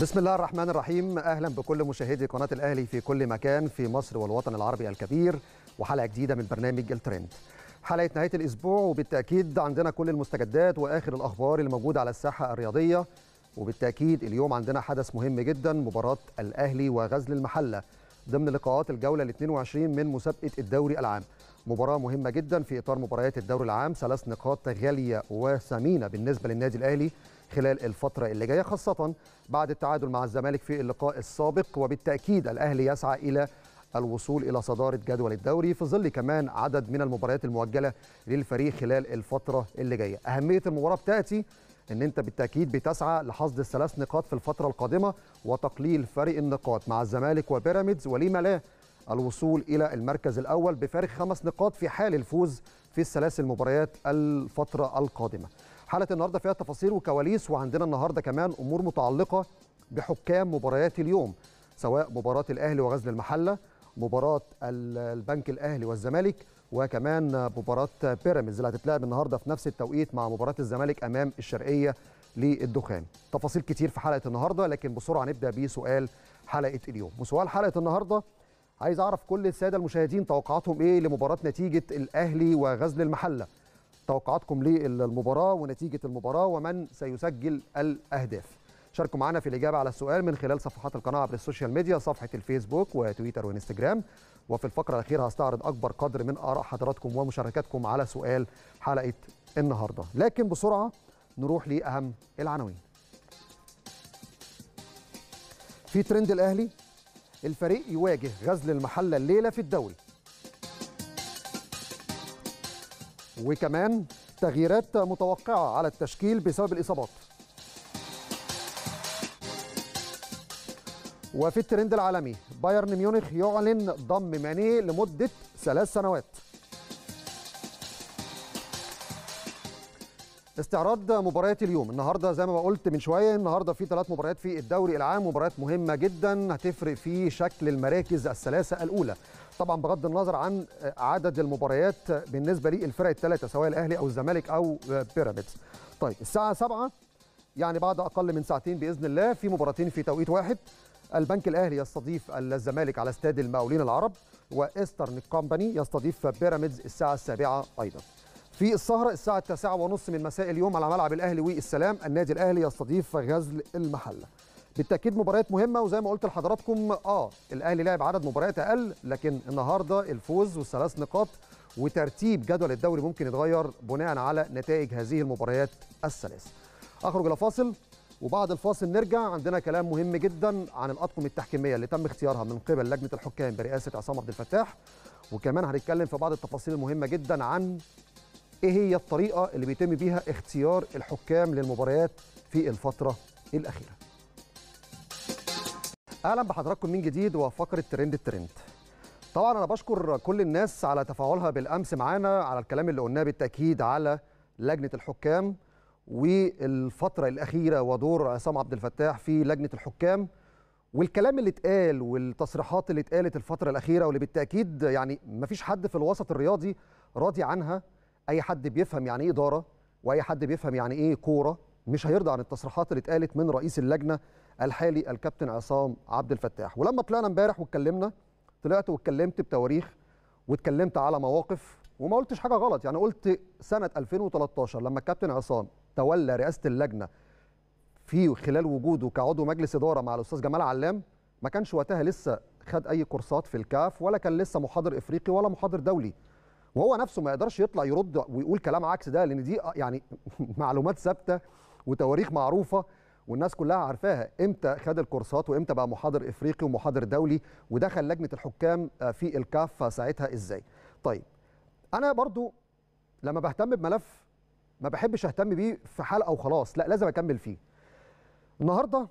بسم الله الرحمن الرحيم اهلا بكل مشاهدي قناه الاهلي في كل مكان في مصر والوطن العربي الكبير وحلقه جديده من برنامج الترند حلقه نهايه الاسبوع وبالتاكيد عندنا كل المستجدات واخر الاخبار الموجوده على الساحه الرياضيه وبالتاكيد اليوم عندنا حدث مهم جدا مباراه الاهلي وغزل المحله ضمن لقاءات الجوله ال 22 من مسابقه الدوري العام مباراه مهمه جدا في اطار مباريات الدوري العام ثلاث نقاط غاليه وثمينه بالنسبه للنادي الاهلي خلال الفترة اللي جاية خاصة بعد التعادل مع الزمالك في اللقاء السابق وبالتأكيد الأهلي يسعى إلى الوصول إلى صدارة جدول الدوري في ظل كمان عدد من المباريات المؤجلة للفريق خلال الفترة اللي جاية أهمية المباراة بتأتي ان انت بالتاكيد بتسعى لحصد الثلاث نقاط في الفتره القادمه وتقليل فرق النقاط مع الزمالك وبيراميدز ولما لا الوصول الى المركز الاول بفارق خمس نقاط في حال الفوز في الثلاث المباريات الفتره القادمه حلقه النهارده فيها تفاصيل وكواليس وعندنا النهارده كمان امور متعلقه بحكام مباريات اليوم سواء مباراه الاهلي وغزل المحله مباراه البنك الاهلي والزمالك وكمان مباراه بيراميدز اللي هتتلعب النهارده في نفس التوقيت مع مباراه الزمالك امام الشرقيه للدخان تفاصيل كتير في حلقه النهارده لكن بسرعه نبدا بسؤال حلقه اليوم وسؤال حلقه النهارده عايز اعرف كل الساده المشاهدين توقعاتهم ايه لمباراه نتيجه الاهلي وغزل المحله توقعاتكم للمباراه ونتيجه المباراه ومن سيسجل الاهداف شاركوا معنا في الإجابة على السؤال من خلال صفحات القناة عبر السوشيال ميديا صفحة الفيسبوك وتويتر وإنستجرام وفي الفقرة الأخيرة هستعرض أكبر قدر من آراء حضراتكم ومشاركاتكم على سؤال حلقة النهاردة لكن بسرعة نروح لأهم العناوين في ترند الأهلي الفريق يواجه غزل المحلة الليلة في الدوري وكمان تغييرات متوقعة على التشكيل بسبب الإصابات وفي الترند العالمي بايرن ميونخ يعلن ضم ماني لمدة ثلاث سنوات استعراض مباريات اليوم النهارده زي ما قلت من شويه النهارده في ثلاث مباريات في الدوري العام مباريات مهمه جدا هتفرق في شكل المراكز الثلاثه الاولى طبعا بغض النظر عن عدد المباريات بالنسبه للفرق الثلاثه سواء الاهلي او الزمالك او بيراميدز طيب الساعه 7 يعني بعد اقل من ساعتين باذن الله في مباراتين في توقيت واحد البنك الاهلي يستضيف الزمالك على استاد المقاولين العرب وايسترن كومباني يستضيف بيراميدز الساعه السابعه ايضا في السهرة الساعة التاسعة ونص من مساء اليوم على ملعب الأهلي والسلام النادي الأهلي يستضيف غزل المحلة بالتأكيد مباريات مهمة وزي ما قلت لحضراتكم آه الأهلي لعب عدد مباريات أقل لكن النهاردة الفوز والثلاث نقاط وترتيب جدول الدوري ممكن يتغير بناء على نتائج هذه المباريات الثلاث أخرج إلى فاصل وبعد الفاصل نرجع عندنا كلام مهم جدا عن الأطقم التحكيمية اللي تم اختيارها من قبل لجنة الحكام برئاسة عصام عبد الفتاح وكمان هنتكلم في بعض التفاصيل المهمة جدا عن ايه هي الطريقه اللي بيتم بيها اختيار الحكام للمباريات في الفتره الاخيره اهلا بحضراتكم من جديد وفقره ترند الترند طبعا انا بشكر كل الناس على تفاعلها بالامس معانا على الكلام اللي قلناه بالتاكيد على لجنه الحكام والفتره الاخيره ودور عصام عبد الفتاح في لجنه الحكام والكلام اللي اتقال والتصريحات اللي اتقالت الفتره الاخيره واللي بالتاكيد يعني مفيش حد في الوسط الرياضي راضي عنها اي حد بيفهم يعني ايه اداره واي حد بيفهم يعني ايه كوره مش هيرضى عن التصريحات اللي اتقالت من رئيس اللجنه الحالي الكابتن عصام عبد الفتاح ولما طلعنا امبارح واتكلمنا طلعت واتكلمت بتواريخ واتكلمت على مواقف وما قلتش حاجه غلط يعني قلت سنه 2013 لما الكابتن عصام تولى رئاسه اللجنه في خلال وجوده كعضو مجلس اداره مع الاستاذ جمال علام ما كانش وقتها لسه خد اي كورسات في الكاف ولا كان لسه محاضر افريقي ولا محاضر دولي وهو نفسه ما يقدرش يطلع يرد ويقول كلام عكس ده لان دي يعني معلومات ثابته وتواريخ معروفه والناس كلها عارفاها امتى خد الكورسات وامتى بقى محاضر افريقي ومحاضر دولي ودخل لجنه الحكام آه، في الكاف ساعتها ازاي طيب انا برضو لما بهتم بملف ما بحبش اهتم بيه في حلقه وخلاص لا لازم اكمل فيه النهارده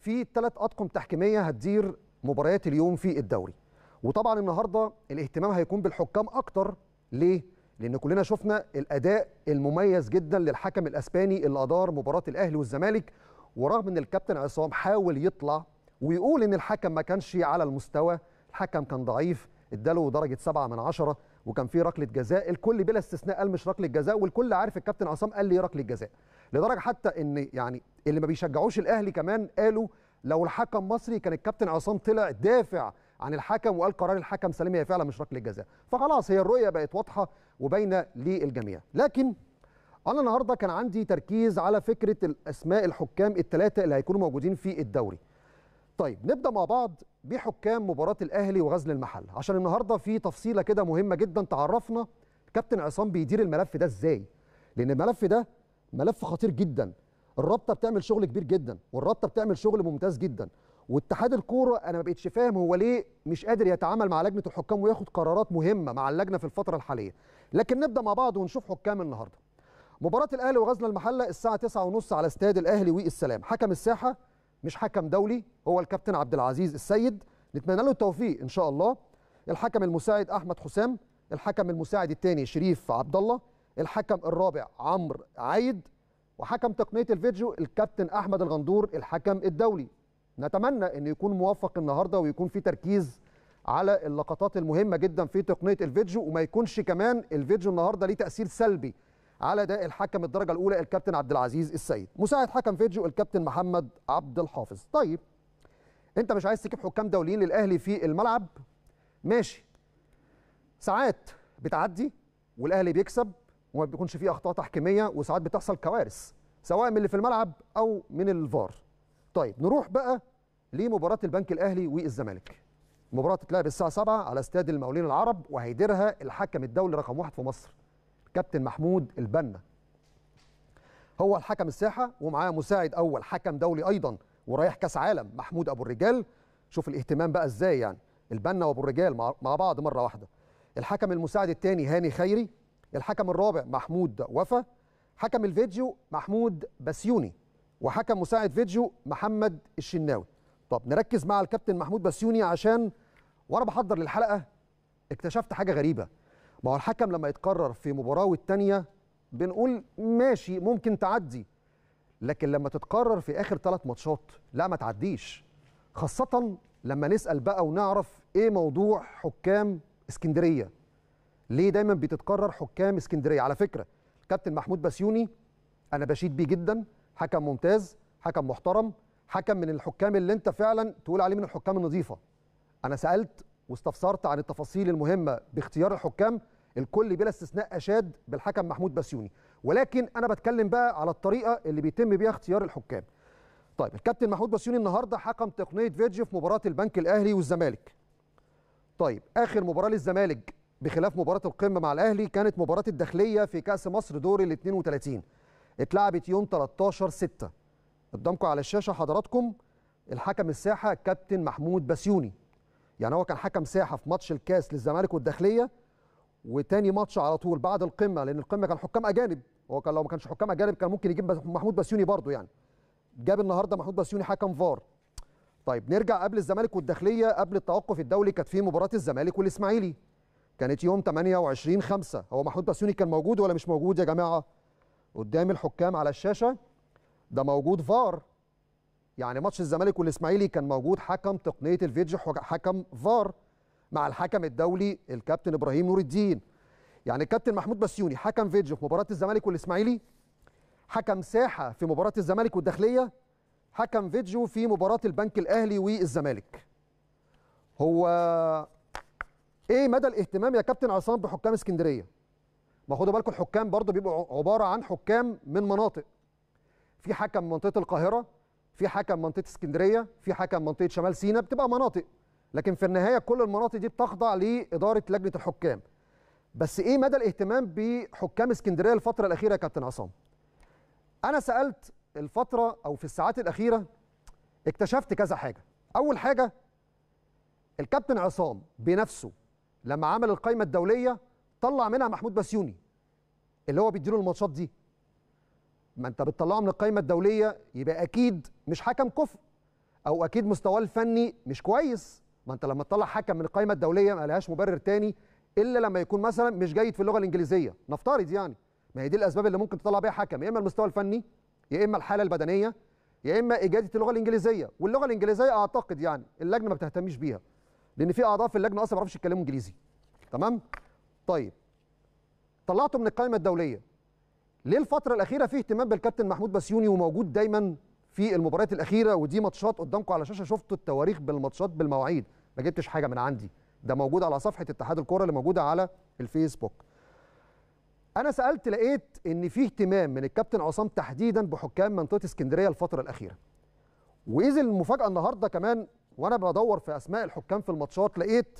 في ثلاث اطقم تحكيميه هتدير مباريات اليوم في الدوري وطبعا النهارده الاهتمام هيكون بالحكام اكتر ليه؟ لأن كلنا شفنا الأداء المميز جدا للحكم الأسباني اللي أدار مباراة الأهلي والزمالك ورغم أن الكابتن عصام حاول يطلع ويقول أن الحكم ما كانش على المستوى الحكم كان ضعيف اداله درجة سبعة من عشرة وكان في ركلة جزاء الكل بلا استثناء قال مش ركلة جزاء والكل عارف الكابتن عصام قال لي ركلة جزاء لدرجة حتى أن يعني اللي ما بيشجعوش الأهلي كمان قالوا لو الحكم مصري كان الكابتن عصام طلع دافع عن الحكم وقال قرار الحكم سليم هي فعلا مش ركله جزاء فخلاص هي الرؤيه بقت واضحه وباينه للجميع لكن انا النهارده كان عندي تركيز على فكره الاسماء الحكام الثلاثه اللي هيكونوا موجودين في الدوري طيب نبدا مع بعض بحكام مباراه الاهلي وغزل المحله عشان النهارده في تفصيله كده مهمه جدا تعرفنا كابتن عصام بيدير الملف ده ازاي لان الملف ده ملف خطير جدا الرابطه بتعمل شغل كبير جدا والرابطه بتعمل شغل ممتاز جدا واتحاد الكوره انا ما بقتش فاهم هو ليه مش قادر يتعامل مع لجنه الحكام وياخد قرارات مهمه مع اللجنه في الفتره الحاليه لكن نبدا مع بعض ونشوف حكام النهارده مباراه الاهلي وغزل المحله الساعه 9:30 على استاد الاهلي والسلام حكم الساحه مش حكم دولي هو الكابتن عبد العزيز السيد نتمنى له التوفيق ان شاء الله الحكم المساعد احمد حسام الحكم المساعد الثاني شريف عبد الله الحكم الرابع عمرو عايد وحكم تقنيه الفيديو الكابتن احمد الغندور الحكم الدولي نتمنى أن يكون موفق النهاردة ويكون في تركيز على اللقطات المهمة جدا في تقنية الفيديو وما يكونش كمان الفيديو النهاردة ليه تأثير سلبي على ده الحكم الدرجة الأولى الكابتن عبد العزيز السيد مساعد حكم فيديو الكابتن محمد عبد الحافظ طيب أنت مش عايز تجيب حكام دوليين للأهلي في الملعب ماشي ساعات بتعدي والاهلي بيكسب وما بيكونش فيه اخطاء تحكيميه وساعات بتحصل كوارث سواء من اللي في الملعب او من الفار طيب نروح بقى لمباراه البنك الاهلي والزمالك المباراه تتلعب الساعه 7 على استاد المقاولين العرب وهيديرها الحكم الدولي رقم واحد في مصر كابتن محمود البنا هو الحكم الساحه ومعاه مساعد اول حكم دولي ايضا ورايح كاس عالم محمود ابو الرجال شوف الاهتمام بقى ازاي يعني البنا وابو الرجال مع بعض مره واحده الحكم المساعد الثاني هاني خيري الحكم الرابع محمود وفا حكم الفيديو محمود بسيوني وحكم مساعد فيديو محمد الشناوي طب نركز مع الكابتن محمود بسيوني عشان وانا بحضر للحلقه اكتشفت حاجه غريبه ما هو الحكم لما يتقرر في مباراه والثانيه بنقول ماشي ممكن تعدي لكن لما تتقرر في اخر ثلاث ماتشات لا ما تعديش خاصه لما نسال بقى ونعرف ايه موضوع حكام اسكندريه ليه دايما بتتقرر حكام اسكندريه على فكره كابتن محمود بسيوني انا بشيد بيه جدا حكم ممتاز حكم محترم حكم من الحكام اللي انت فعلا تقول عليه من الحكام النظيفه انا سالت واستفسرت عن التفاصيل المهمه باختيار الحكام الكل بلا استثناء اشاد بالحكم محمود بسيوني ولكن انا بتكلم بقى على الطريقه اللي بيتم بيها اختيار الحكام طيب الكابتن محمود بسيوني النهارده حكم تقنيه فيدجي في مباراه البنك الاهلي والزمالك طيب اخر مباراه للزمالك بخلاف مباراه القمه مع الاهلي كانت مباراه الداخليه في كاس مصر دور ال 32 اتلعبت يوم 13 6 قدامكم على الشاشه حضراتكم الحكم الساحه كابتن محمود بسيوني يعني هو كان حكم ساحه في ماتش الكاس للزمالك والداخليه وتاني ماتش على طول بعد القمه لان القمه كان حكام اجانب هو كان لو ما كانش حكام اجانب كان ممكن يجيب محمود بسيوني برضه يعني جاب النهارده محمود بسيوني حكم فار طيب نرجع قبل الزمالك والداخليه قبل التوقف الدولي كانت في مباراه الزمالك والاسماعيلي كانت يوم 28 5 هو محمود بسيوني كان موجود ولا مش موجود يا جماعه قدام الحكام على الشاشه ده موجود فار يعني ماتش الزمالك والاسماعيلي كان موجود حكم تقنيه الفيديو حكم فار مع الحكم الدولي الكابتن ابراهيم نور الدين يعني الكابتن محمود بسيوني حكم فيديو في مباراه الزمالك والاسماعيلي حكم ساحه في مباراه الزمالك والداخليه حكم فيدجو في مباراه البنك الاهلي والزمالك هو ايه مدى الاهتمام يا كابتن عصام بحكام اسكندريه ما خدوا بالكم الحكام برضه بيبقوا عباره عن حكام من مناطق في حكم منطقه القاهره في حكم منطقه اسكندريه في حكم منطقه شمال سيناء بتبقى مناطق لكن في النهايه كل المناطق دي بتخضع لاداره لجنه الحكام بس ايه مدى الاهتمام بحكام اسكندريه الفتره الاخيره يا كابتن عصام انا سالت الفتره او في الساعات الاخيره اكتشفت كذا حاجه اول حاجه الكابتن عصام بنفسه لما عمل القائمه الدوليه طلع منها محمود بسيوني اللي هو بيديله الماتشات دي ما انت بتطلعه من القائمه الدوليه يبقى اكيد مش حكم كفء او اكيد مستواه الفني مش كويس ما انت لما تطلع حكم من القائمه الدوليه ما لهاش مبرر تاني الا لما يكون مثلا مش جيد في اللغه الانجليزيه نفترض يعني ما هي دي الاسباب اللي ممكن تطلع بيها حكم يا اما المستوى الفني يا اما الحاله البدنيه يا اما اجاده اللغه الانجليزيه واللغه الانجليزيه اعتقد يعني اللجنه ما بتهتمش بيها لان في اعضاء في اللجنه اصلا ما بيعرفوش يتكلموا انجليزي تمام طيب طلعته من القائمه الدوليه ليه الفتره الاخيره في اهتمام بالكابتن محمود بسيوني وموجود دايما في المباريات الاخيره ودي ماتشات قدامكم على شاشه شفتوا التواريخ بالماتشات بالمواعيد ما جبتش حاجه من عندي ده موجود على صفحه اتحاد الكوره اللي موجوده على الفيسبوك انا سالت لقيت ان في اهتمام من الكابتن عصام تحديدا بحكام منطقه اسكندريه الفتره الاخيره واذا المفاجاه النهارده كمان وانا بدور في اسماء الحكام في الماتشات لقيت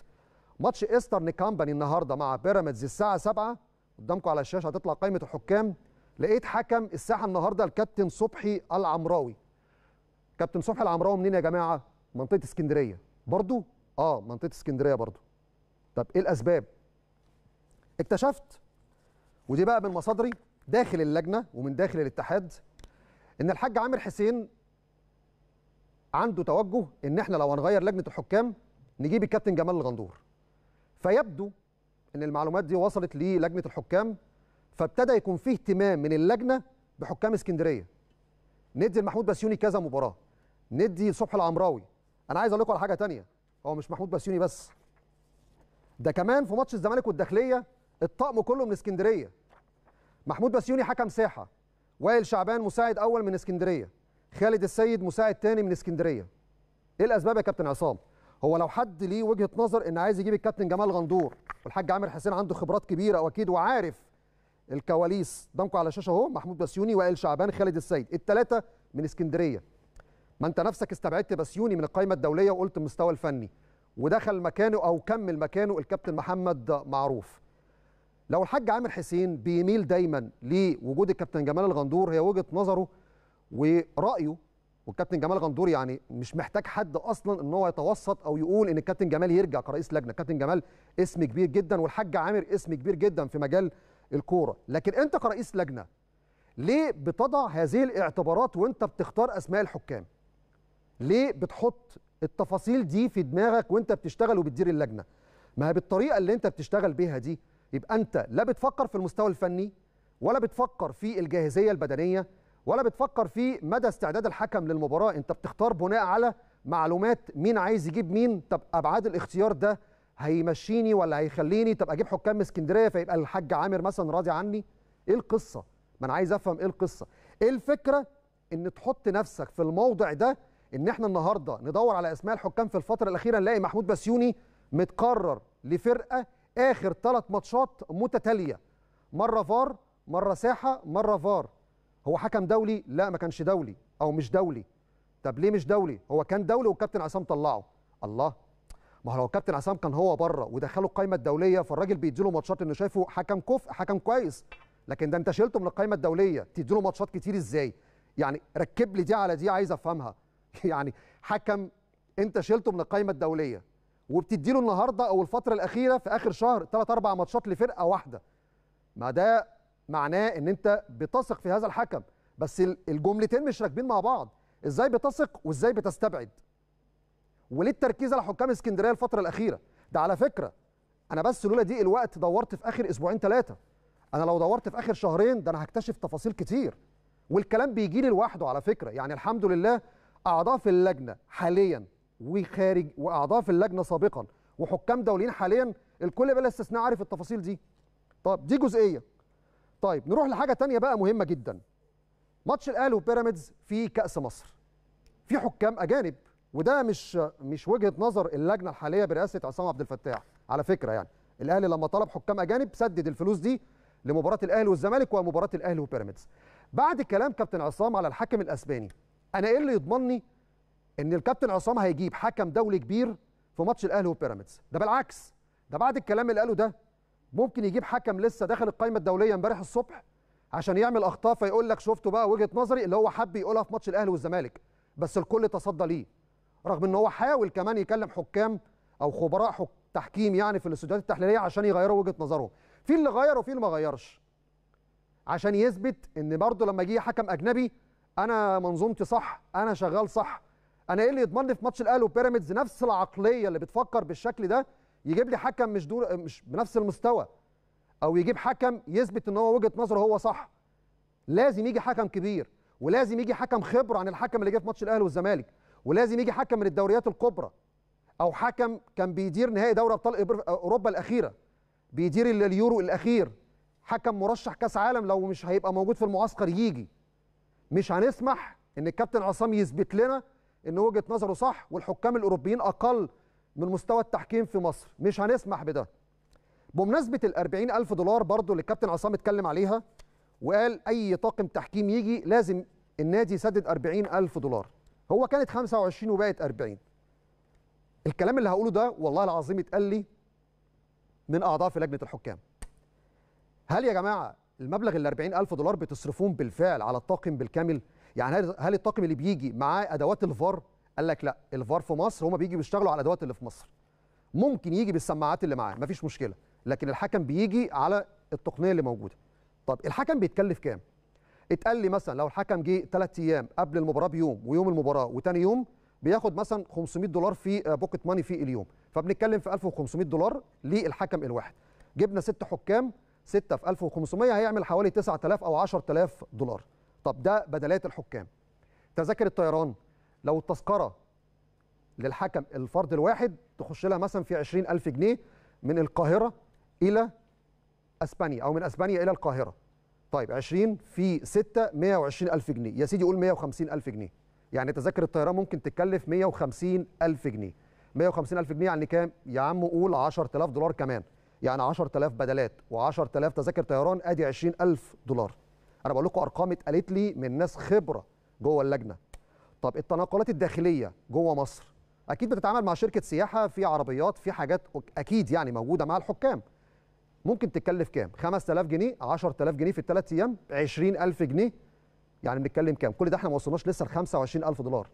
ماتش ايسترن كامباني النهارده مع بيراميدز الساعه 7 قدامكم على الشاشه هتطلع قائمه الحكام لقيت حكم الساحه النهارده الكابتن صبحي العمراوي كابتن صبحي العمراوي منين يا جماعه منطقه اسكندريه برضو اه منطقه اسكندريه برضو طب ايه الاسباب اكتشفت ودي بقى من مصادري داخل اللجنه ومن داخل الاتحاد ان الحاج عامر حسين عنده توجه ان احنا لو هنغير لجنه الحكام نجيب الكابتن جمال الغندور فيبدو ان المعلومات دي وصلت للجنه الحكام فابتدى يكون فيه اهتمام من اللجنه بحكام اسكندريه ندي لمحمود بسيوني كذا مباراه ندي صبحي العمراوي انا عايز اقول لكم على حاجه تانية هو مش محمود بسيوني بس ده كمان في ماتش الزمالك والداخليه الطقم كله من اسكندريه محمود بسيوني حكم ساحه وائل شعبان مساعد اول من اسكندريه خالد السيد مساعد تاني من اسكندريه ايه الاسباب يا كابتن عصام هو لو حد ليه وجهه نظر ان عايز يجيب الكابتن جمال غندور والحاج عامر حسين عنده خبرات كبيره واكيد وعارف الكواليس قدامكم على الشاشه اهو محمود بسيوني وائل شعبان خالد السيد الثلاثه من اسكندريه ما انت نفسك استبعدت بسيوني من القائمه الدوليه وقلت المستوى الفني ودخل مكانه او كمل مكانه الكابتن محمد معروف لو الحاج عامر حسين بيميل دايما لوجود الكابتن جمال الغندور هي وجهه نظره ورايه والكابتن جمال غندور يعني مش محتاج حد اصلا ان هو يتوسط او يقول ان الكابتن جمال يرجع كرئيس لجنه الكابتن جمال اسم كبير جدا والحاج عامر اسم كبير جدا في مجال الكوره لكن انت كرئيس لجنه ليه بتضع هذه الاعتبارات وانت بتختار اسماء الحكام ليه بتحط التفاصيل دي في دماغك وانت بتشتغل وبتدير اللجنه ما بالطريقه اللي انت بتشتغل بيها دي يبقى انت لا بتفكر في المستوى الفني ولا بتفكر في الجاهزيه البدنيه ولا بتفكر في مدى استعداد الحكم للمباراه انت بتختار بناء على معلومات مين عايز يجيب مين طب ابعاد الاختيار ده هيمشيني ولا هيخليني طب اجيب حكام اسكندريه فيبقى الحاج عامر مثلا راضي عني ايه القصه ما انا عايز افهم ايه القصه ايه الفكره ان تحط نفسك في الموضع ده ان احنا النهارده ندور على اسماء الحكام في الفتره الاخيره نلاقي محمود بسيوني متقرر لفرقه اخر ثلاث ماتشات متتاليه مره فار مره ساحه مره فار هو حكم دولي لا ما كانش دولي او مش دولي طب ليه مش دولي هو كان دولي والكابتن عصام طلعه الله ما هو لو الكابتن عصام كان هو بره ودخله القائمه الدوليه فالراجل بيديله ماتشات انه شايفه حكم كف حكم كويس لكن ده انت شلته من القائمه الدوليه تديله ماتشات كتير ازاي يعني ركب لي دي على دي عايز افهمها يعني حكم انت شلته من القائمه الدوليه وبتديله النهارده او الفتره الاخيره في اخر شهر ثلاث اربع ماتشات لفرقه واحده ما ده معناه ان انت بتثق في هذا الحكم بس الجملتين مش راكبين مع بعض ازاي بتثق وازاي بتستبعد وليه التركيز على حكام اسكندريه الفتره الاخيره ده على فكره انا بس لولا دي الوقت دورت في اخر اسبوعين ثلاثه انا لو دورت في اخر شهرين ده انا هكتشف تفاصيل كتير والكلام بيجي لي لوحده على فكره يعني الحمد لله اعضاء في اللجنه حاليا وخارج واعضاء في اللجنه سابقا وحكام دوليين حاليا الكل بلا استثناء عارف التفاصيل دي طب دي جزئيه طيب نروح لحاجه تانية بقى مهمه جدا ماتش الاهلي وبيراميدز في كاس مصر في حكام اجانب وده مش مش وجهه نظر اللجنه الحاليه برئاسه عصام عبد الفتاح على فكره يعني الاهلي لما طلب حكام اجانب سدد الفلوس دي لمباراه الاهلي والزمالك ومباراه الاهلي وبيراميدز بعد كلام كابتن عصام على الحكم الاسباني انا ايه اللي يضمني ان الكابتن عصام هيجيب حكم دولي كبير في ماتش الاهلي وبيراميدز ده بالعكس ده بعد الكلام اللي قاله ده ممكن يجيب حكم لسه داخل القائمه الدوليه امبارح الصبح عشان يعمل اخطاء فيقول لك شفتوا بقى وجهه نظري اللي هو حب يقولها في ماتش الاهلي والزمالك بس الكل تصدى ليه رغم ان هو حاول كمان يكلم حكام او خبراء حك... تحكيم يعني في الاستوديوهات التحليليه عشان يغيروا وجهه نظرهم في اللي غير وفي اللي ما غيرش عشان يثبت ان برضه لما يجي حكم اجنبي انا منظومتي صح انا شغال صح انا ايه اللي يضمن لي في ماتش الاهلي وبيراميدز نفس العقليه اللي بتفكر بالشكل ده يجيب لي حكم مش دور مش بنفس المستوى او يجيب حكم يثبت ان هو وجهه نظره هو صح لازم يجي حكم كبير ولازم يجي حكم خبره عن الحكم اللي جه في ماتش الاهلي والزمالك ولازم يجي حكم من الدوريات الكبرى او حكم كان بيدير نهائي دوري ابطال اوروبا الاخيره بيدير اليورو الاخير حكم مرشح كاس عالم لو مش هيبقى موجود في المعسكر يجي مش هنسمح ان الكابتن عصام يثبت لنا ان وجهه نظره صح والحكام الاوروبيين اقل من مستوى التحكيم في مصر مش هنسمح بده بمناسبه ال ألف دولار برضو اللي الكابتن عصام اتكلم عليها وقال اي طاقم تحكيم يجي لازم النادي يسدد 40 ألف دولار هو كانت 25 وبقت 40 الكلام اللي هقوله ده والله العظيم اتقال لي من اعضاء في لجنه الحكام هل يا جماعه المبلغ ال 40 ألف دولار بتصرفون بالفعل على الطاقم بالكامل يعني هل الطاقم اللي بيجي معاه ادوات الفار قال لك لا الفار في مصر هما بيجي بيشتغلوا على الادوات اللي في مصر ممكن يجي بالسماعات اللي معاه مفيش مشكله لكن الحكم بيجي على التقنيه اللي موجوده طب الحكم بيتكلف كام اتقال لي مثلا لو الحكم جه ثلاث ايام قبل المباراه بيوم ويوم المباراه وتاني يوم بياخد مثلا 500 دولار في بوكيت ماني في اليوم فبنتكلم في 1500 دولار للحكم الواحد جبنا ست حكام ستة في 1500 هيعمل حوالي 9000 او 10000 دولار طب ده بدلات الحكام تذاكر الطيران لو التذكره للحكم الفرد الواحد تخش لها مثلا في 20000 جنيه من القاهره الى اسبانيا او من اسبانيا الى القاهره طيب 20 في 6 120000 جنيه يا سيدي قول 150000 جنيه يعني تذاكر الطيران ممكن تتكلف 150000 جنيه 150000 جنيه يعني كام يا عم قول 10000 دولار كمان يعني 10000 بدلات و10000 تذاكر طيران ادي 20000 دولار انا بقول لكم ارقام اتقالت لي من ناس خبره جوه اللجنه طب التنقلات الداخليه جوه مصر اكيد بتتعامل مع شركه سياحه في عربيات في حاجات اكيد يعني موجوده مع الحكام ممكن تتكلف كام 5000 جنيه 10000 جنيه في الثلاث ايام 20000 جنيه يعني بنتكلم كام كل ده احنا ما وصلناش لسه ل 25000 دولار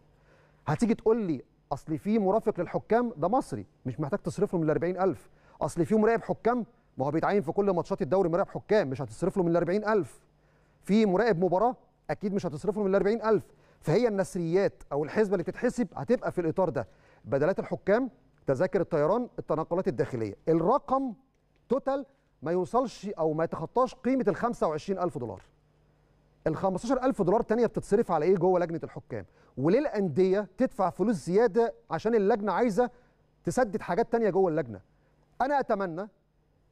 هتيجي تقول لي اصل في مرافق للحكام ده مصري مش محتاج تصرف له من ال 40000 اصل في مراقب حكام ما هو بيتعين في كل ماتشات الدوري مراقب حكام مش هتصرف له من ال 40000 في مراقب مباراه اكيد مش هتصرف له من ال 40000 فهي النسريات او الحسبه اللي بتتحسب هتبقى في الاطار ده بدلات الحكام تذاكر الطيران التنقلات الداخليه الرقم توتال ما يوصلش او ما يتخطاش قيمه ال 25000 دولار ال 15000 دولار تانية بتتصرف على ايه جوه لجنه الحكام وليه الانديه تدفع فلوس زياده عشان اللجنه عايزه تسدد حاجات تانية جوه اللجنه انا اتمنى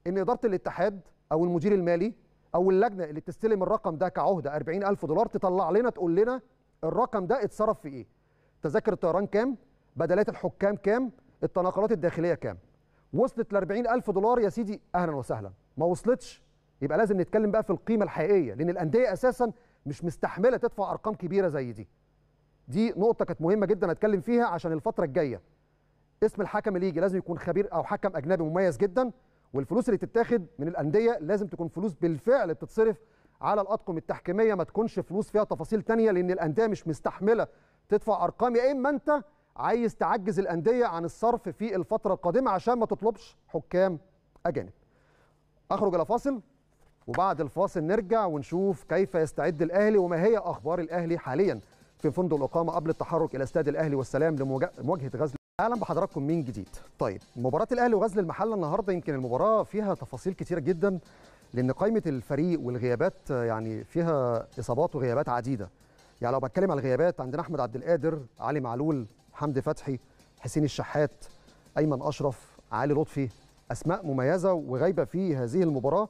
ان اداره الاتحاد او المدير المالي او اللجنه اللي تستلم الرقم ده كعهده 40000 دولار تطلع لنا تقول لنا الرقم ده اتصرف في ايه تذاكر الطيران كام بدلات الحكام كام التناقلات الداخليه كام وصلت ل 40000 دولار يا سيدي اهلا وسهلا ما وصلتش يبقى لازم نتكلم بقى في القيمه الحقيقيه لان الانديه اساسا مش مستحمله تدفع ارقام كبيره زي دي دي نقطه كانت مهمه جدا اتكلم فيها عشان الفتره الجايه اسم الحكم اللي يجي لازم يكون خبير او حكم اجنبي مميز جدا والفلوس اللي تتاخد من الانديه لازم تكون فلوس بالفعل بتتصرف على الاطقم التحكيميه ما تكونش فلوس فيها تفاصيل تانية لان الانديه مش مستحمله تدفع ارقام يا اما انت عايز تعجز الانديه عن الصرف في الفتره القادمه عشان ما تطلبش حكام اجانب اخرج الى فاصل وبعد الفاصل نرجع ونشوف كيف يستعد الاهلي وما هي اخبار الاهلي حاليا في فندق الاقامه قبل التحرك الى استاد الاهلي والسلام لمواجهه غزل اهلا بحضراتكم من جديد طيب مباراه الاهلي وغزل المحله النهارده يمكن المباراه فيها تفاصيل كثيره جدا لان قائمه الفريق والغيابات يعني فيها اصابات وغيابات عديده يعني لو بتكلم على الغيابات عندنا احمد عبد القادر علي معلول حمدي فتحي حسين الشحات ايمن اشرف علي لطفي اسماء مميزه وغايبه في هذه المباراه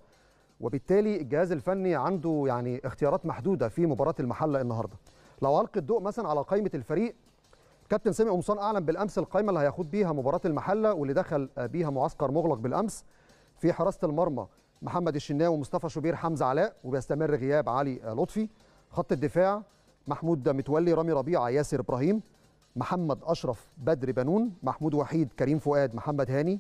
وبالتالي الجهاز الفني عنده يعني اختيارات محدوده في مباراه المحله النهارده لو القي الضوء مثلا على قائمه الفريق كابتن سامي قمصان اعلن بالامس القائمه اللي هيخوض بيها مباراه المحله واللي دخل بيها معسكر مغلق بالامس في حراسه المرمى محمد الشناوي ومصطفى شوبير حمزه علاء وبيستمر غياب علي لطفي خط الدفاع محمود متولي رامي ربيعه ياسر ابراهيم محمد اشرف بدر بنون محمود وحيد كريم فؤاد محمد هاني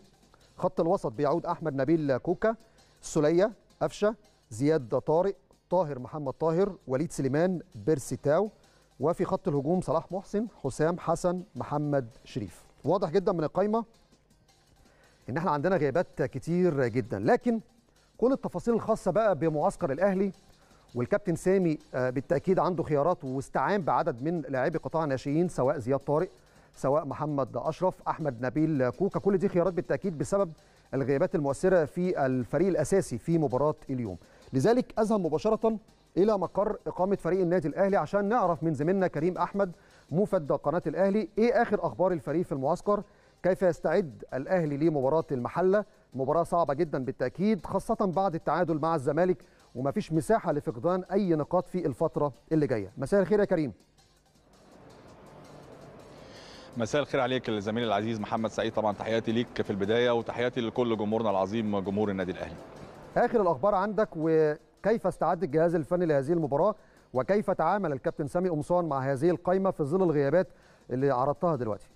خط الوسط بيعود احمد نبيل كوكا سليه قفشه زياد طارق طاهر محمد طاهر وليد سليمان بيرسي تاو وفي خط الهجوم صلاح محسن حسام حسن محمد شريف واضح جدا من القايمه ان احنا عندنا غيابات كتير جدا لكن كل التفاصيل الخاصه بقى بمعسكر الاهلي والكابتن سامي آه، بالتاكيد عنده خيارات واستعان بعدد من لاعبي قطاع الناشئين سواء زياد طارق سواء محمد اشرف احمد نبيل كوكا كل دي خيارات بالتاكيد بسبب الغيابات المؤثره في الفريق الاساسي في مباراه اليوم لذلك اذهب مباشره الى مقر اقامه فريق النادي الاهلي عشان نعرف من زميلنا كريم احمد موفد قناه الاهلي ايه اخر اخبار الفريق في المعسكر كيف يستعد الاهلي لمباراه المحله مباراه صعبه جدا بالتاكيد خاصه بعد التعادل مع الزمالك ومفيش مساحه لفقدان اي نقاط في الفتره اللي جايه مساء الخير يا كريم مساء الخير عليك الزميل العزيز محمد سعيد طبعا تحياتي ليك في البدايه وتحياتي لكل جمهورنا العظيم جمهور النادي الاهلي اخر الاخبار عندك وكيف استعد الجهاز الفني لهذه المباراه وكيف تعامل الكابتن سامي قمصان مع هذه القائمه في ظل الغيابات اللي عرضتها دلوقتي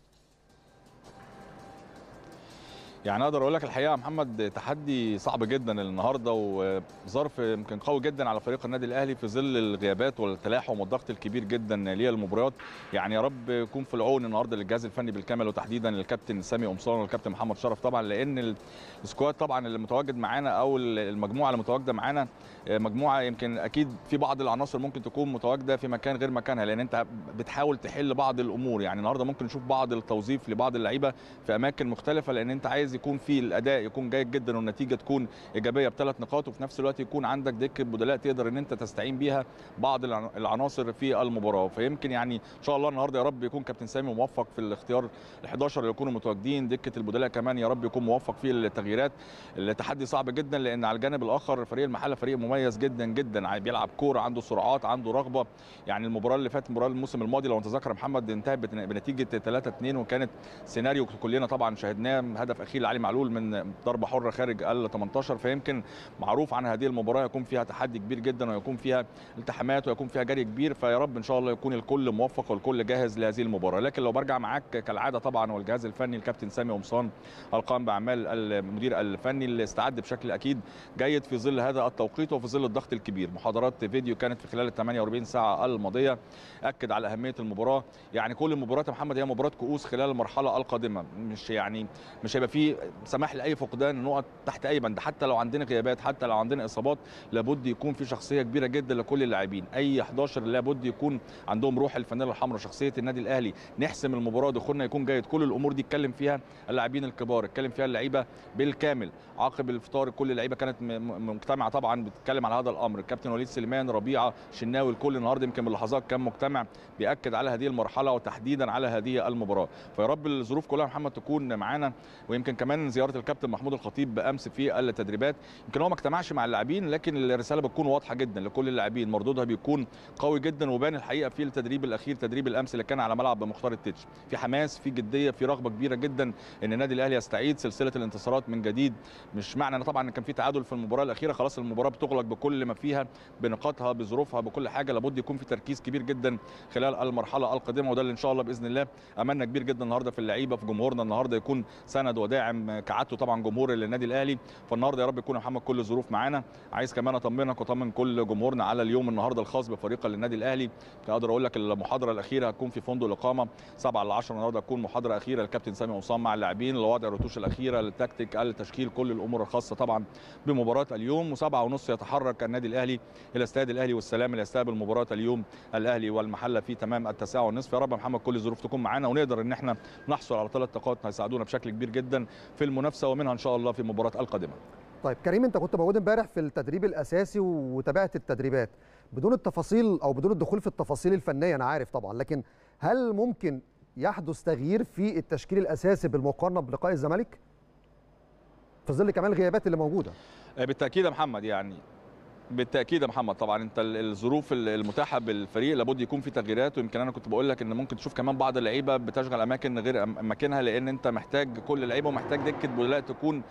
يعني اقدر اقول لك الحقيقه يا محمد تحدي صعب جدا النهارده وظرف يمكن قوي جدا على فريق النادي الاهلي في ظل الغيابات والتلاحم والضغط الكبير جدا ليه المباريات يعني يا رب يكون في العون النهارده للجهاز الفني بالكامل وتحديدا الكابتن سامي قمصان والكابتن محمد شرف طبعا لان السكواد طبعا اللي متواجد معانا او المجموعه اللي متواجده معانا آه، مجموعه يمكن اكيد في بعض العناصر ممكن تكون متواجده في مكان غير مكانها لان انت بتحاول تحل بعض الامور يعني النهارده ممكن نشوف بعض التوظيف لبعض اللعيبه في اماكن مختلفه لان انت عايز يكون في الاداء يكون جيد جدا والنتيجه تكون ايجابيه بثلاث نقاط وفي نفس الوقت يكون عندك دكه بدلاء تقدر ان انت تستعين بيها بعض العناصر في المباراه فيمكن يعني ان شاء الله النهارده يا رب يكون كابتن سامي موفق في الاختيار ال 11 اللي يكونوا متواجدين دكه البدلاء كمان يا رب يكون موفق في التغييرات التحدي صعب جدا لان على الجانب الاخر فريق المحله فريق مميز جدا جدا بيلعب كوره عنده سرعات عنده رغبه يعني المباراه اللي فاتت مباراه الموسم الماضي لو تذكر محمد انتهت بنتيجه 3 2 وكانت سيناريو كلنا طبعا شاهدناه هدف اخير لعلي معلول من ضربه حره خارج ال 18 فيمكن معروف عن هذه المباراه يكون فيها تحدي كبير جدا ويكون فيها التحامات ويكون فيها جري كبير فيا رب ان شاء الله يكون الكل موفق والكل جاهز لهذه المباراه لكن لو برجع معاك كالعاده طبعا والجهاز الفني الكابتن سامي قمصان القائم باعمال المدير الفني اللي استعد بشكل اكيد جيد في ظل هذا التوقيت وفي في ظل الضغط الكبير محاضرات فيديو كانت في خلال ال 48 ساعه الماضيه اكد على اهميه المباراه يعني كل المباريات يا محمد هي مباراه كؤوس خلال المرحله القادمه مش يعني مش هيبقى في سماح لاي فقدان نقط تحت اي بند حتى لو عندنا غيابات حتى لو عندنا اصابات لابد يكون في شخصيه كبيره جدا لكل اللاعبين اي 11 لابد يكون عندهم روح الفانيلا الحمراء شخصيه النادي الاهلي نحسم المباراه دخولنا يكون جيد كل الامور دي اتكلم فيها اللاعبين الكبار اتكلم فيها اللعيبه بالكامل عقب الفطار كل اللعيبه كانت مجتمعه طبعا بتتكلم بيتكلم على هذا الامر الكابتن وليد سليمان ربيعه شناوي الكل النهارده يمكن من لحظات كان مجتمع بياكد على هذه المرحله وتحديدا على هذه المباراه فيا رب الظروف كلها محمد تكون معانا ويمكن كمان زياره الكابتن محمود الخطيب بامس في التدريبات يمكن هو ما اجتمعش مع اللاعبين لكن الرساله بتكون واضحه جدا لكل اللاعبين مردودها بيكون قوي جدا وبان الحقيقه في التدريب الاخير تدريب الامس اللي كان على ملعب مختار التتش في حماس في جديه في رغبه كبيره جدا ان النادي الاهلي يستعيد سلسله الانتصارات من جديد مش معنى طبعا كان في تعادل في المباراه الاخيره خلاص المباراه بتغلق تتوج بكل ما فيها بنقاطها بظروفها بكل حاجه لابد يكون في تركيز كبير جدا خلال المرحله القادمه وده اللي ان شاء الله باذن الله املنا كبير جدا النهارده في اللعيبه في جمهورنا النهارده يكون سند وداعم كعادته طبعا جمهور النادي الاهلي فالنهارده يا رب يكون محمد كل الظروف معانا عايز كمان اطمنك واطمن كل جمهورنا على اليوم النهارده الخاص بفريق النادي الاهلي اقدر اقول لك المحاضره الاخيره هتكون في فندق الاقامه 7 ل 10 النهارده هتكون محاضره اخيره للكابتن سامي عصام مع اللاعبين لوضع الرتوش الاخيره للتكتيك التشكيل كل الامور الخاصه طبعا بمباراه اليوم و7 ونص يتحرك يتحرك النادي الاهلي الى استاد الاهلي والسلام ليستقبل مباراه اليوم الاهلي والمحله في تمام التسعه والنصف يا رب محمد كل الظروف تكون معانا ونقدر ان احنا نحصل على ثلاث نقاط هيساعدونا بشكل كبير جدا في المنافسه ومنها ان شاء الله في المباراه القادمه طيب كريم انت كنت موجود امبارح في التدريب الاساسي وتابعت التدريبات بدون التفاصيل او بدون الدخول في التفاصيل الفنيه انا عارف طبعا لكن هل ممكن يحدث تغيير في التشكيل الاساسي بالمقارنه بلقاء الزمالك في ظل كمان الغيابات اللي موجوده آه، بالتاكيد يا محمد يعني بالتاكيد يا محمد طبعا انت الظروف المتاحه بالفريق لابد يكون في تغييرات ويمكن انا كنت بقول لك ان ممكن تشوف كمان بعض اللعيبه بتشغل اماكن غير اماكنها لان انت محتاج كل لعيبه ومحتاج دكه بدلاء تكون آه،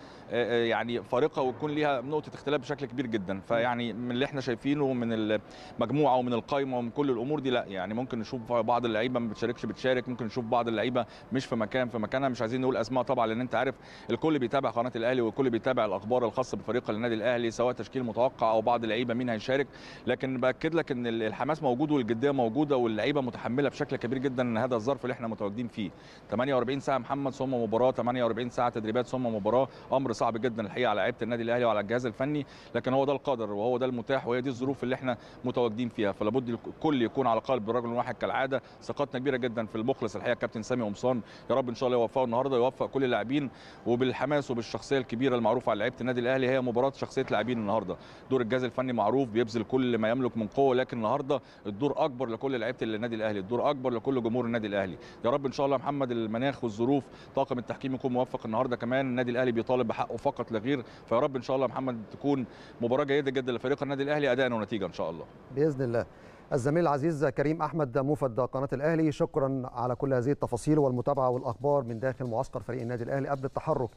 آه، يعني فارقه وتكون ليها نقطه اختلاف بشكل كبير جدا فيعني من اللي احنا شايفينه من المجموعه ومن القايمه ومن كل الامور دي لا يعني ممكن نشوف بعض اللعيبه ما بتشاركش بتشارك ممكن نشوف بعض اللعيبه مش في مكان في مكانها مش عايزين نقول اسماء طبعا لان انت عارف الكل بيتابع قناه الاهلي والكل بيتابع الاخبار الخاصه بفريق النادي الاهلي سواء تشكيل متوقع او بعض لعيبه مين هيشارك لكن باكد لك ان الحماس موجود والجديه موجوده واللعيبه متحمله بشكل كبير جدا هذا الظرف اللي احنا متواجدين فيه 48 ساعه محمد ثم مباراه 48 ساعه تدريبات ثم مباراه امر صعب جدا الحقيقه على لعيبه النادي الاهلي وعلى الجهاز الفني لكن هو ده القدر وهو ده المتاح وهي دي الظروف اللي احنا متواجدين فيها فلابد الكل يكون على قلب الرجل الواحد كالعاده ثقتنا كبيره جدا في المخلص الحقيقه كابتن سامي قمصان يا رب ان شاء الله يوفقه النهارده يوفق كل اللاعبين وبالحماس وبالشخصيه الكبيره المعروفه على لعيبه النادي الاهلي هي مباراه شخصيه لاعبين النهارده دور الجهاز الفني معروف بيبذل كل ما يملك من قوه لكن النهارده الدور اكبر لكل لعيبه النادي الاهلي الدور اكبر لكل جمهور النادي الاهلي يا رب ان شاء الله محمد المناخ والظروف طاقم التحكيم يكون موفق النهارده كمان النادي الاهلي بيطالب بحقه فقط لا غير فيا رب ان شاء الله محمد تكون مباراه جيده جدا لفريق النادي الاهلي اداء ونتيجه ان شاء الله باذن الله الزميل العزيز كريم احمد موفد قناه الاهلي شكرا على كل هذه التفاصيل والمتابعه والاخبار من داخل معسكر فريق النادي الاهلي قبل التحرك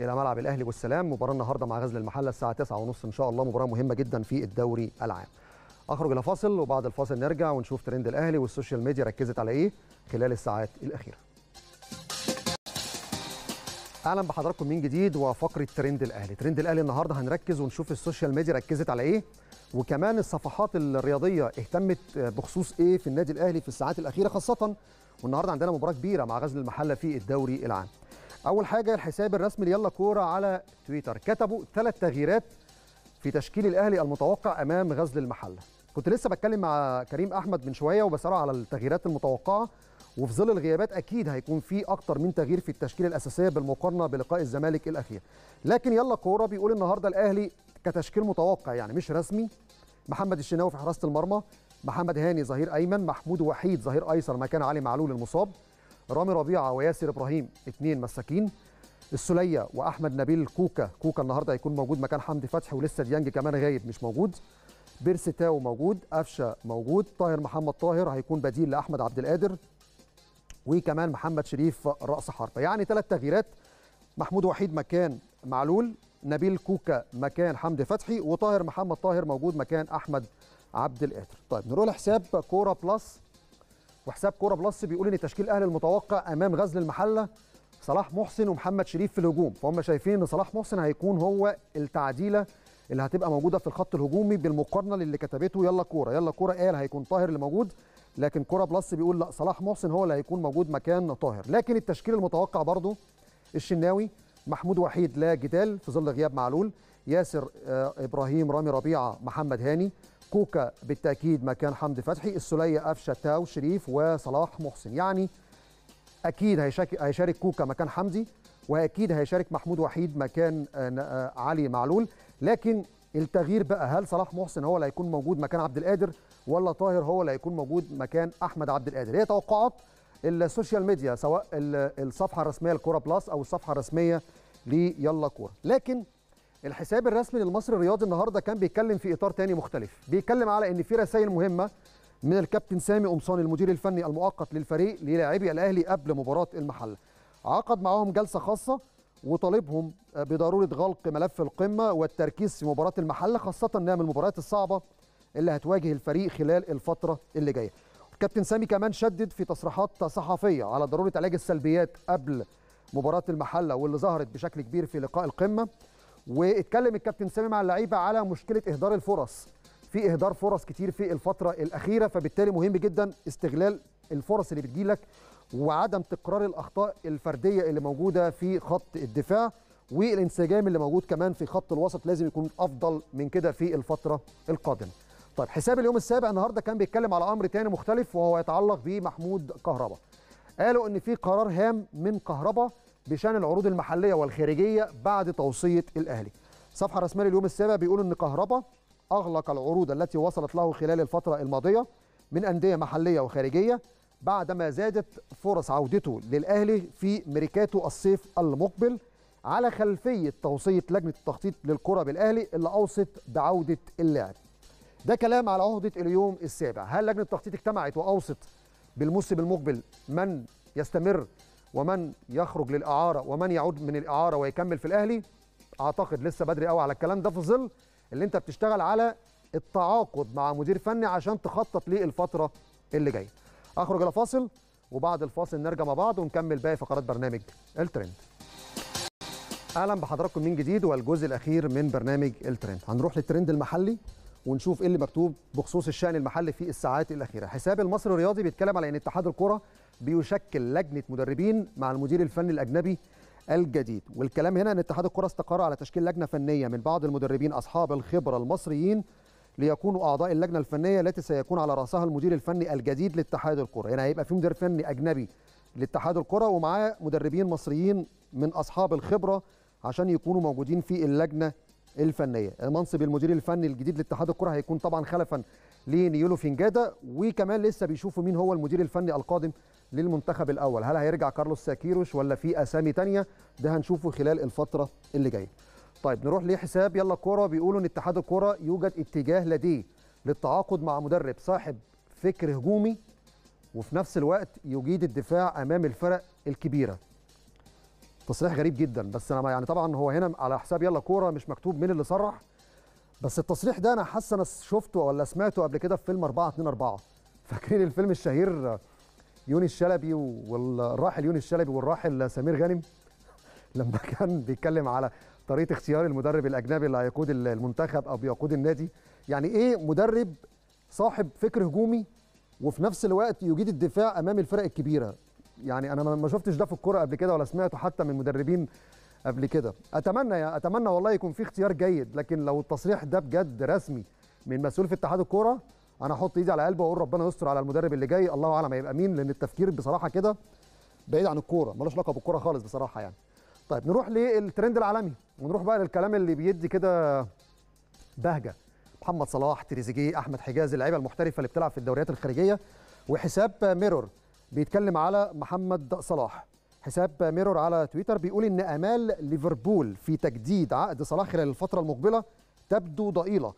الى ملعب الاهلي والسلام مباراه النهارده مع غزل المحله الساعه 9:30 ان شاء الله مباراه مهمه جدا في الدوري العام اخرج الى فاصل وبعد الفاصل نرجع ونشوف ترند الاهلي والسوشيال ميديا ركزت على ايه خلال الساعات الاخيره اهلا بحضراتكم من جديد وفقره ترند الاهلي ترند الاهلي النهارده هنركز ونشوف السوشيال ميديا ركزت على ايه وكمان الصفحات الرياضيه اهتمت بخصوص ايه في النادي الاهلي في الساعات الاخيره خاصه والنهارده عندنا مباراه كبيره مع غزل المحله في الدوري العام اول حاجه الحساب الرسمي ليلا كوره على تويتر كتبوا ثلاث تغييرات في تشكيل الاهلي المتوقع امام غزل المحله كنت لسه بتكلم مع كريم احمد من شويه وبساله على التغييرات المتوقعه وفي ظل الغيابات اكيد هيكون في اكتر من تغيير في التشكيله الاساسيه بالمقارنه بلقاء الزمالك الاخير لكن يلا كوره بيقول النهارده الاهلي كتشكيل متوقع يعني مش رسمي محمد الشناوي في حراسه المرمى محمد هاني ظهير ايمن محمود وحيد ظهير ايسر مكان علي معلول المصاب رامي ربيعه وياسر ابراهيم اثنين مساكين السليه واحمد نبيل كوكا كوكا النهارده هيكون موجود مكان حمدي فتحي ولسه ديانج كمان غايب مش موجود بيرسي تاو موجود قفشه موجود طاهر محمد طاهر هيكون بديل لاحمد عبد القادر وكمان محمد شريف راس حربه يعني ثلاث تغييرات محمود وحيد مكان معلول نبيل كوكا مكان حمدي فتحي وطاهر محمد طاهر موجود مكان احمد عبد القادر طيب نروح لحساب كوره بلس وحساب كوره بلس بيقول ان تشكيل الاهلي المتوقع امام غزل المحله صلاح محسن ومحمد شريف في الهجوم فهم شايفين ان صلاح محسن هيكون هو التعديله اللي هتبقى موجوده في الخط الهجومي بالمقارنه للي كتبته يلا كوره يلا كوره قال هيكون طاهر اللي موجود لكن كوره بلس بيقول لا صلاح محسن هو اللي هيكون موجود مكان طاهر لكن التشكيل المتوقع برضه الشناوي محمود وحيد لا جدال في ظل غياب معلول ياسر آه، ابراهيم رامي ربيعه محمد هاني كوكا بالتاكيد مكان حمدي فتحي السوليه قفشه تاو شريف وصلاح محسن يعني اكيد هيشارك كوكا مكان حمدي واكيد هيشارك محمود وحيد مكان آه، آه، علي معلول لكن التغيير بقى هل صلاح محسن هو اللي هيكون موجود مكان عبد القادر ولا طاهر هو اللي هيكون موجود مكان احمد عبد القادر هي توقعات السوشيال ميديا سواء الصفحه الرسميه لكوره بلس او الصفحه الرسميه ليلا كوره لكن الحساب الرسمي للمصري الرياضي النهارده كان بيتكلم في اطار تاني مختلف بيتكلم على ان في رسائل مهمه من الكابتن سامي قمصان المدير الفني المؤقت للفريق للاعبي الاهلي قبل مباراه المحله عقد معاهم جلسه خاصه وطالبهم بضروره غلق ملف القمه والتركيز في مباراه المحله خاصه انها نعم من المباريات الصعبه اللي هتواجه الفريق خلال الفتره اللي جايه الكابتن سامي كمان شدد في تصريحات صحفيه على ضروره علاج السلبيات قبل مباراه المحله واللي ظهرت بشكل كبير في لقاء القمه واتكلم الكابتن سامي مع اللعيبه على مشكله اهدار الفرص في اهدار فرص كتير في الفتره الاخيره فبالتالي مهم جدا استغلال الفرص اللي بتجيلك وعدم تكرار الاخطاء الفرديه اللي موجوده في خط الدفاع والانسجام اللي موجود كمان في خط الوسط لازم يكون افضل من كده في الفتره القادمه طيب حساب اليوم السابع النهارده كان بيتكلم على امر تاني مختلف وهو يتعلق بمحمود كهربا قالوا ان في قرار هام من كهربا بشان العروض المحليه والخارجيه بعد توصيه الاهلي. صفحه رسميه اليوم السابع بيقول ان كهربا اغلق العروض التي وصلت له خلال الفتره الماضيه من انديه محليه وخارجيه بعدما زادت فرص عودته للاهلي في ميركاتو الصيف المقبل على خلفيه توصيه لجنه التخطيط للكره بالاهلي اللي اوصت بعوده اللاعب. ده كلام على عهده اليوم السابع، هل لجنه التخطيط اجتمعت واوصت بالموسم المقبل من يستمر ومن يخرج للاعاره ومن يعود من الاعاره ويكمل في الاهلي اعتقد لسه بدري قوي على الكلام ده في ظل اللي انت بتشتغل على التعاقد مع مدير فني عشان تخطط للفتره اللي جايه اخرج الى فاصل وبعد الفاصل نرجع مع بعض ونكمل باقي فقرات برنامج الترند اهلا بحضراتكم من جديد والجزء الاخير من برنامج الترند هنروح للترند المحلي ونشوف ايه اللي مكتوب بخصوص الشان المحلي في الساعات الاخيره حساب المصري الرياضي بيتكلم على ان اتحاد الكره بيشكل لجنه مدربين مع المدير الفني الاجنبي الجديد والكلام هنا ان اتحاد الكره استقر على تشكيل لجنه فنيه من بعض المدربين اصحاب الخبره المصريين ليكونوا اعضاء اللجنه الفنيه التي سيكون على راسها المدير الفني الجديد لاتحاد الكره يعني هيبقى في مدير فني اجنبي لاتحاد الكره ومعاه مدربين مصريين من اصحاب الخبره عشان يكونوا موجودين في اللجنه الفنيه منصب المدير الفني الجديد لاتحاد الكره هيكون طبعا خلفا لنيولو فينجادا وكمان لسه بيشوفوا مين هو المدير الفني القادم للمنتخب الاول هل هيرجع كارلوس ساكيروش ولا في اسامي تانية ده هنشوفه خلال الفتره اللي جايه طيب نروح لحساب يلا كوره بيقولوا ان اتحاد الكره يوجد اتجاه لديه للتعاقد مع مدرب صاحب فكر هجومي وفي نفس الوقت يجيد الدفاع امام الفرق الكبيره تصريح غريب جدا بس انا يعني طبعا هو هنا على حساب يلا كوره مش مكتوب مين اللي صرح بس التصريح ده انا حاسس انا شفته ولا سمعته قبل كده في فيلم 4 2 4 فاكرين الفيلم الشهير يوني الشلبي والراحل يوني الشلبي والراحل سمير غانم لما كان بيتكلم على طريقه اختيار المدرب الاجنبي اللي هيقود المنتخب او بيقود النادي يعني ايه مدرب صاحب فكر هجومي وفي نفس الوقت يجيد الدفاع امام الفرق الكبيره يعني انا ما شفتش ده في الكوره قبل كده ولا سمعته حتى من مدربين قبل كده اتمنى يا اتمنى والله يكون في اختيار جيد لكن لو التصريح ده بجد رسمي من مسؤول في اتحاد الكوره انا احط ايدي على قلبي واقول ربنا يستر على المدرب اللي جاي الله اعلم هيبقى مين لان التفكير بصراحه كده بعيد عن الكوره ملوش علاقه بالكوره خالص بصراحه يعني طيب نروح للترند العالمي ونروح بقى للكلام اللي بيدي كده بهجه محمد صلاح تريزيجيه احمد حجاز اللعيبه المحترفه اللي بتلعب في الدوريات الخارجيه وحساب ميرور بيتكلم على محمد صلاح حساب ميرور على تويتر بيقول ان امال ليفربول في تجديد عقد صلاح خلال الفتره المقبله تبدو ضئيله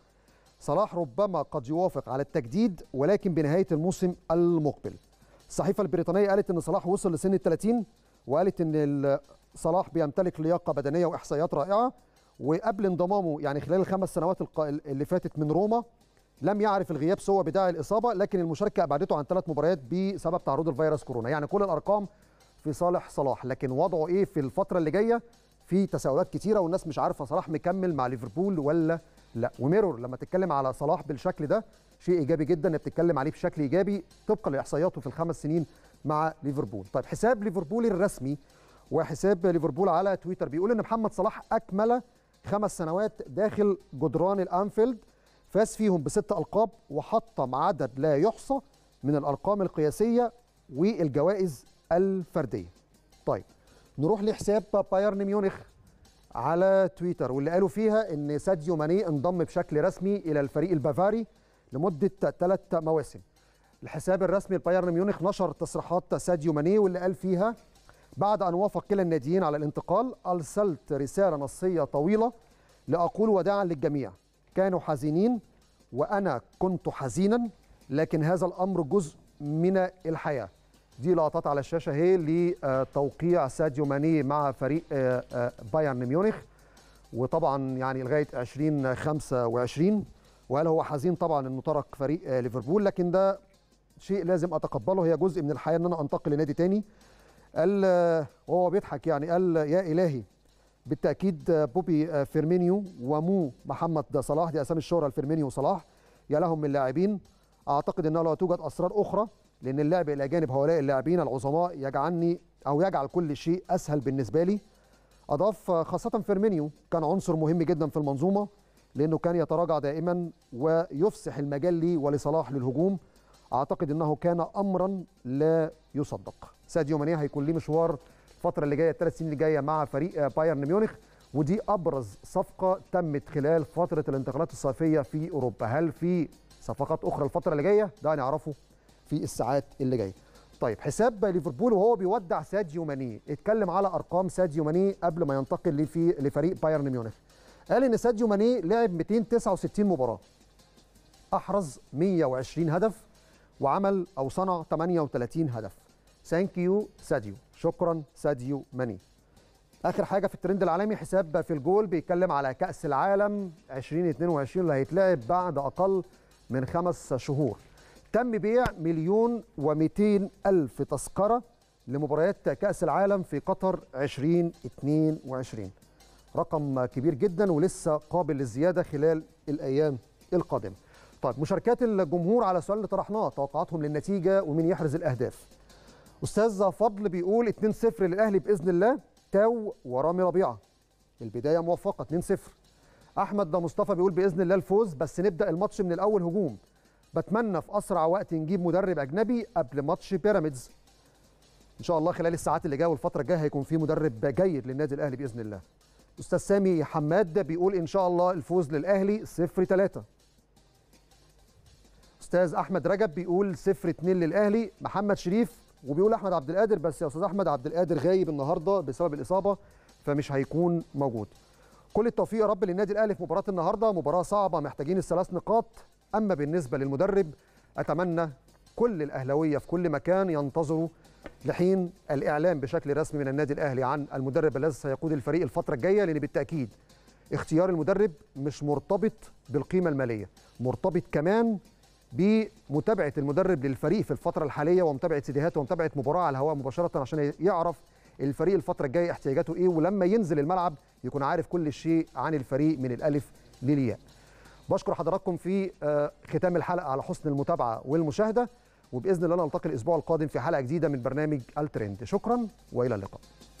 صلاح ربما قد يوافق على التجديد ولكن بنهايه الموسم المقبل الصحيفه البريطانيه قالت ان صلاح وصل لسن ال 30 وقالت ان صلاح بيمتلك لياقه بدنيه واحصائيات رائعه وقبل انضمامه يعني خلال الخمس سنوات اللي فاتت من روما لم يعرف الغياب سوى بداعي الاصابه لكن المشاركه ابعدته عن ثلاث مباريات بسبب تعرض الفيروس كورونا يعني كل الارقام في صالح صلاح لكن وضعه ايه في الفتره اللي جايه في تساؤلات كتيره والناس مش عارفه صلاح مكمل مع ليفربول ولا لا وميرور لما تتكلم على صلاح بالشكل ده شيء ايجابي جدا بتتكلم عليه بشكل ايجابي طبقا لاحصائياته في الخمس سنين مع ليفربول طيب حساب ليفربول الرسمي وحساب ليفربول على تويتر بيقول ان محمد صلاح اكمل خمس سنوات داخل جدران الانفيلد فاز فيهم بست ألقاب وحطم عدد لا يحصى من الأرقام القياسية والجوائز الفردية طيب نروح لحساب بايرن ميونخ على تويتر واللي قالوا فيها ان ساديو ماني انضم بشكل رسمي الى الفريق البافاري لمده ثلاث مواسم الحساب الرسمي لبايرن ميونخ نشر تصريحات ساديو ماني واللي قال فيها بعد ان وافق كلا الناديين على الانتقال ارسلت رساله نصيه طويله لاقول وداعا للجميع كانوا حزينين وأنا كنت حزينا لكن هذا الأمر جزء من الحياة دي لقطات على الشاشة هي لتوقيع ساديو ماني مع فريق آه، آه، بايرن ميونخ وطبعا يعني لغاية 2025 وهل هو حزين طبعا انه ترك فريق آه، ليفربول لكن ده شيء لازم اتقبله هي جزء من الحياه ان انا انتقل لنادي تاني قال وهو بيضحك يعني قال يا الهي بالتاكيد بوبي فيرمينيو ومو محمد صلاح دي اسامي الشهره لفيرمينيو وصلاح يا لهم من لاعبين اعتقد انه لا توجد اسرار اخرى لان اللعب الى جانب هؤلاء اللاعبين العظماء يجعلني او يجعل كل شيء اسهل بالنسبه لي اضاف خاصه فيرمينيو كان عنصر مهم جدا في المنظومه لانه كان يتراجع دائما ويفسح المجال لي ولصلاح للهجوم اعتقد انه كان امرا لا يصدق ساديو ماني هيكون ليه مشوار الفتره اللي جايه الثلاث سنين اللي جايه مع فريق بايرن ميونخ ودي ابرز صفقه تمت خلال فتره الانتقالات الصيفيه في اوروبا هل في صفقات اخرى الفتره اللي جايه ده هنعرفه في الساعات اللي جايه طيب حساب ليفربول وهو بيودع ساديو ماني اتكلم على ارقام ساديو ماني قبل ما ينتقل لفي لفريق بايرن ميونخ قال ان ساديو ماني لعب 269 مباراه احرز 120 هدف وعمل او صنع 38 هدف ثانك يو ساديو شكرا ساديو ماني اخر حاجه في الترند العالمي حساب في الجول بيتكلم على كاس العالم 2022 اللي هيتلعب بعد اقل من خمس شهور تم بيع مليون و الف تذكره لمباريات كاس العالم في قطر 2022 رقم كبير جدا ولسه قابل للزياده خلال الايام القادمه طيب مشاركات الجمهور على السؤال اللي طرحناه توقعاتهم للنتيجه ومين يحرز الاهداف استاذ فضل بيقول 2-0 للاهلي باذن الله تاو ورامي ربيعه البدايه موفقه 2-0 احمد ده مصطفى بيقول باذن الله الفوز بس نبدا الماتش من الاول هجوم بتمنى في اسرع وقت نجيب مدرب اجنبي قبل ماتش بيراميدز ان شاء الله خلال الساعات اللي جايه والفتره الجايه هيكون في مدرب جيد للنادي الاهلي باذن الله استاذ سامي حماد بيقول ان شاء الله الفوز للاهلي 0 3 استاذ احمد رجب بيقول 0 2 للاهلي محمد شريف وبيقول احمد عبد القادر بس يا استاذ احمد عبد القادر غايب النهارده بسبب الاصابه فمش هيكون موجود كل التوفيق يا رب للنادي الاهلي في مباراه النهارده مباراه صعبه محتاجين الثلاث نقاط اما بالنسبه للمدرب اتمنى كل الاهلاويه في كل مكان ينتظروا لحين الاعلان بشكل رسمي من النادي الاهلي عن المدرب الذي سيقود الفريق الفتره الجايه لان بالتاكيد اختيار المدرب مش مرتبط بالقيمه الماليه مرتبط كمان بمتابعه المدرب للفريق في الفتره الحاليه ومتابعه سيديهات ومتابعه مباراه على الهواء مباشره عشان يعرف الفريق الفتره الجايه احتياجاته ايه ولما ينزل الملعب يكون عارف كل شيء عن الفريق من الالف للياء. بشكر حضراتكم في آه، ختام الحلقه على حسن المتابعه والمشاهده وباذن الله نلتقي الاسبوع القادم في حلقه جديده من برنامج الترند شكرا والى اللقاء.